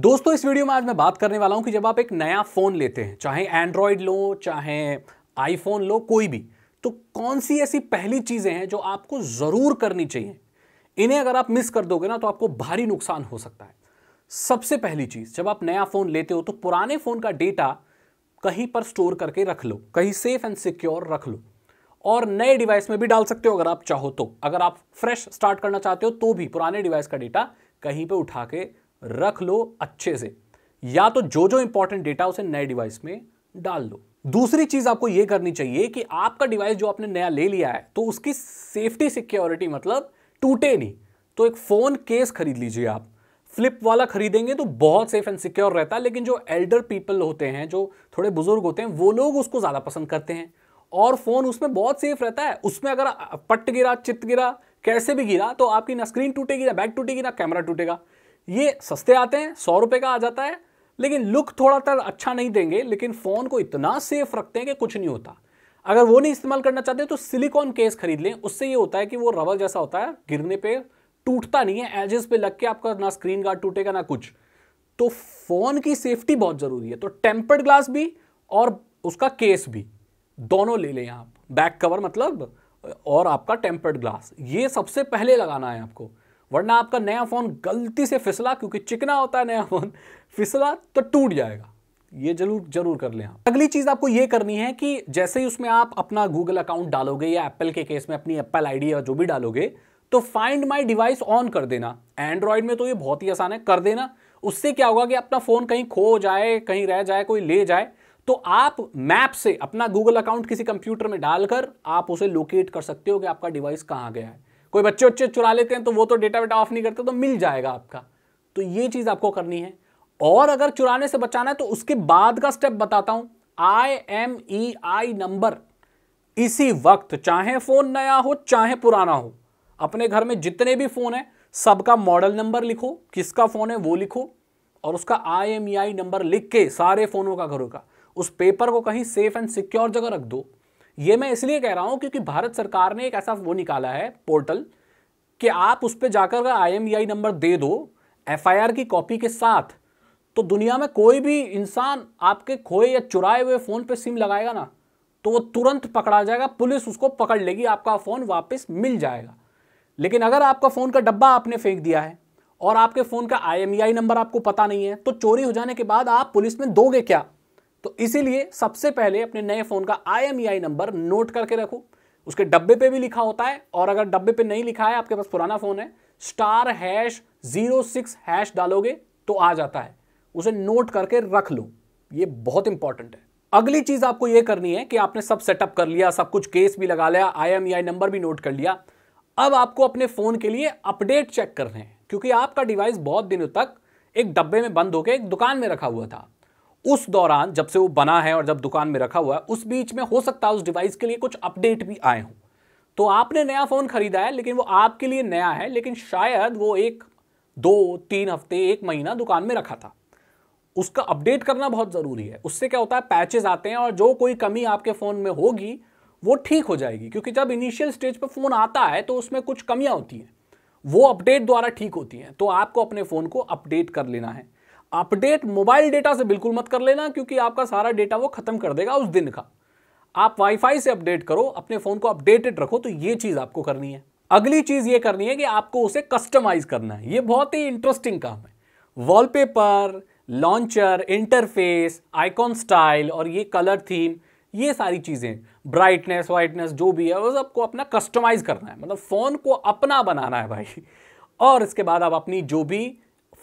दोस्तों इस वीडियो में आज मैं बात करने वाला हूं कि जब आप एक नया फ़ोन लेते हैं चाहे एंड्रॉयड लो चाहे आईफोन लो कोई भी तो कौन सी ऐसी पहली चीज़ें हैं जो आपको ज़रूर करनी चाहिए इन्हें अगर आप मिस कर दोगे ना तो आपको भारी नुकसान हो सकता है सबसे पहली चीज़ जब आप नया फ़ोन लेते हो तो पुराने फ़ोन का डेटा कहीं पर स्टोर करके रख लो कहीं सेफ एंड सिक्योर रख लो और नए डिवाइस में भी डाल सकते हो अगर आप चाहो तो अगर आप फ्रेश स्टार्ट करना चाहते हो तो भी पुराने डिवाइस का डेटा कहीं पे उठा के रख लो अच्छे से या तो जो जो इंपॉर्टेंट डेटा उसे नए डिवाइस में डाल दो दूसरी चीज आपको यह करनी चाहिए कि आपका डिवाइस जो आपने नया ले लिया है तो उसकी सेफ्टी सिक्योरिटी मतलब टूटे नहीं तो एक फोन केस खरीद लीजिए आप फ्लिप वाला खरीदेंगे तो बहुत सेफ एंड सिक्योर रहता है लेकिन जो एल्डर पीपल होते हैं जो थोड़े बुजुर्ग होते हैं वो लोग उसको ज़्यादा पसंद करते हैं और फ़ोन उसमें बहुत सेफ रहता है उसमें अगर पट गिरा चित गिरा कैसे भी गिरा तो आपकी ना स्क्रीन टूटेगी ना बैक टूटेगी ना कैमरा टूटेगा ये सस्ते आते हैं सौ रुपये का आ जाता है लेकिन लुक थोड़ा तर अच्छा नहीं देंगे लेकिन फ़ोन को इतना सेफ रखते हैं कि कुछ नहीं होता अगर वो नहीं इस्तेमाल करना चाहते तो सिलिकॉन केस खरीद लें उससे ये होता है कि वो रबर जैसा होता है गिरने पे टूटता नहीं है एजेस पे लग के आपका ना स्क्रीन गार्ड टूटेगा ना कुछ तो फ़ोन की सेफ्टी बहुत ज़रूरी है तो टेम्पर्ड ग्लास भी और उसका केस भी दोनों ले लें आप बैक कवर मतलब और आपका टेम्पर्ड ग्लास ये सबसे पहले लगाना है आपको वरना आपका नया फ़ोन गलती से फिसला क्योंकि चिकना होता है नया फ़ोन फिसला तो टूट जाएगा ये जरूर जरूर कर लें आप अगली चीज़ आपको ये करनी है कि जैसे ही उसमें आप अपना गूगल अकाउंट डालोगे या एप्पल के केस में अपनी एप्पल आईडी या जो भी डालोगे तो फाइंड माई डिवाइस ऑन कर देना एंड्रॉयड में तो ये बहुत ही आसान है कर देना उससे क्या होगा कि अपना फ़ोन कहीं खो जाए कहीं रह जाए कोई ले जाए तो आप मैप से अपना गूगल अकाउंट किसी कंप्यूटर में डालकर आप उसे लोकेट कर सकते हो कि आपका डिवाइस कहाँ गया है कोई बच्चे उच्चे चुरा लेते हैं तो वो तो डेटा वेटा ऑफ नहीं करते तो मिल जाएगा आपका तो ये चीज़ आपको करनी है और अगर चुराने से बचाना है तो उसके बाद का स्टेप बताता हूं I M E I number इसी वक्त चाहे फोन नया हो चाहे पुराना हो अपने घर में जितने भी फोन है सबका मॉडल नंबर लिखो किसका फोन है वो लिखो और उसका I M E I number लिख के सारे फोनों का घरों का उस पेपर को कहीं सेफ एंड सिक्योर जगह रख दो ये मैं इसलिए कह रहा हूँ क्योंकि भारत सरकार ने एक ऐसा वो निकाला है पोर्टल कि आप उस पर जाकर आई e नंबर दे दो एफ की कॉपी के साथ तो दुनिया में कोई भी इंसान आपके खोए या चुराए हुए फ़ोन पे सिम लगाएगा ना तो वो तुरंत पकड़ा जाएगा पुलिस उसको पकड़ लेगी आपका फ़ोन वापस मिल जाएगा लेकिन अगर आपका फ़ोन का डब्बा आपने फेंक दिया है और आपके फ़ोन का आई e नंबर आपको पता नहीं है तो चोरी हो जाने के बाद आप पुलिस में दोगे क्या तो इसीलिए सबसे पहले अपने नए फ़ोन का आई e नंबर नोट करके रखो उसके डब्बे पे भी लिखा होता है और अगर डब्बे पे नहीं लिखा है आपके पास पुराना फ़ोन है star hash zero six hash डालोगे तो आ जाता है उसे नोट करके रख लो ये बहुत इंपॉर्टेंट है अगली चीज़ आपको यह करनी है कि आपने सब सेटअप कर लिया सब कुछ केस भी लगा लिया आई नंबर e भी नोट कर लिया अब आपको अपने फ़ोन के लिए अपडेट चेक करने हैं क्योंकि आपका डिवाइस बहुत दिनों तक एक डब्बे में बंद होकर एक दुकान में रखा हुआ था उस दौरान जब से वो बना है और जब दुकान में रखा हुआ है उस बीच में हो सकता है उस डिवाइस के लिए कुछ अपडेट भी आए हों तो आपने नया फ़ोन खरीदा है लेकिन वो आपके लिए नया है लेकिन शायद वो एक दो तीन हफ्ते एक महीना दुकान में रखा था उसका अपडेट करना बहुत ज़रूरी है उससे क्या होता है पैचेज आते हैं और जो कोई कमी आपके फ़ोन में होगी वो ठीक हो जाएगी क्योंकि जब इनिशियल स्टेज पर फ़ोन आता है तो उसमें कुछ कमियां होती हैं वो अपडेट द्वारा ठीक होती हैं तो आपको अपने फ़ोन को अपडेट कर लेना है अपडेट मोबाइल डेटा से बिल्कुल मत कर लेना क्योंकि आपका सारा डेटा वो खत्म कर देगा उस दिन का आप वाईफाई से अपडेट करो अपने फोन को अपडेटेड रखो तो ये चीज आपको करनी है अगली चीज ये करनी है कि आपको उसे कस्टमाइज करना है ये बहुत ही इंटरेस्टिंग काम है wallpaper launcher interface icon style और ये कलर थीम ये सारी चीज़ें ब्राइटनेस वाइटनेस जो भी है वो सबको अपना कस्टमाइज करना है मतलब फ़ोन को अपना बनाना है भाई और इसके बाद आप अपनी जो भी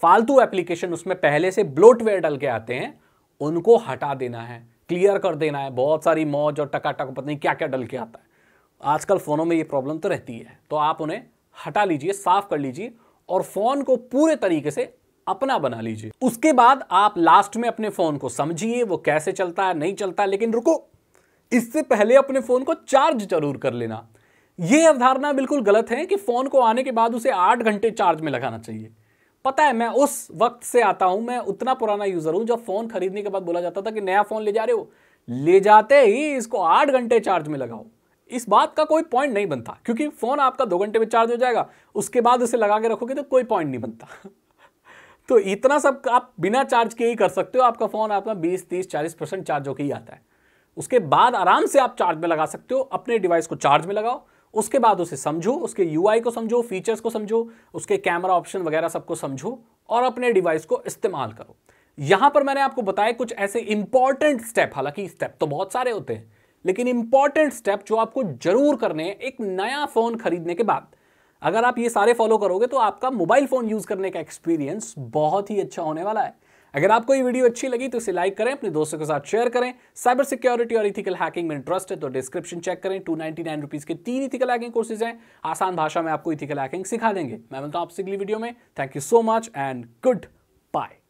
फालतू एप्लीकेशन उसमें पहले से ब्लोटवेयर डल के आते हैं उनको हटा देना है क्लियर कर देना है बहुत सारी मौज और टकाटक पता नहीं क्या क्या डल के आता है आजकल फ़ोनों में ये प्रॉब्लम तो रहती है तो आप उन्हें हटा लीजिए साफ कर लीजिए और फ़ोन को पूरे तरीके से अपना बना लीजिए उसके बाद आप लास्ट में अपने फ़ोन को समझिए वो कैसे चलता है नहीं चलता है लेकिन रुको इससे पहले अपने फ़ोन को चार्ज जरूर कर लेना ये अवधारणा बिल्कुल गलत है कि फ़ोन को आने के बाद उसे आठ घंटे चार्ज में लगाना चाहिए पता है मैं उस वक्त से आता हूं मैं उतना पुराना यूजर हूं जब फोन खरीदने के बाद बोला जाता था कि नया फोन ले जा रहे हो ले जाते ही इसको आठ घंटे चार्ज में लगाओ इस बात का कोई पॉइंट नहीं बनता क्योंकि फोन आपका दो घंटे में चार्ज हो जाएगा उसके बाद उसे लगा के रखोगे तो कोई पॉइंट नहीं बनता तो इतना सब आप बिना चार्ज के ही कर सकते हो आपका फोन आपका 20, 30, 40 परसेंट चार्ज होकर ही आता है उसके बाद आराम से आप चार्ज में लगा सकते हो अपने डिवाइस को चार्ज में लगाओ उसके बाद उसे समझो उसके यूआई को समझो फीचर्स को समझो उसके कैमरा ऑप्शन वगैरह सबको समझो और अपने डिवाइस को इस्तेमाल करो यहां पर मैंने आपको बताया कुछ ऐसे इंपॉर्टेंट स्टेप हालांकि स्टेप तो बहुत सारे होते हैं लेकिन इंपॉर्टेंट स्टेप जो आपको जरूर करने हैं एक नया फोन खरीदने के बाद अगर आप ये सारे फॉलो करोगे तो आपका मोबाइल फोन यूज करने का एक्सपीरियंस बहुत ही अच्छा होने वाला है अगर आपको ये वीडियो अच्छी लगी तो इसे लाइक करें अपने दोस्तों के साथ शेयर करें साइबर सिक्योरिटी और इथिकल हैकिंग में इंटरेस्ट है तो डिस्क्रिप्शन चेक करें टू नाइनटी नाइन के तीन इथिकल हैकिंग कोर्सेज हैं आसान भाषा में आपको इथिकल हैकिंग सिखा देंगे मैं मिलता हूँ आपसे अगली वीडियो में thank you so much and good bye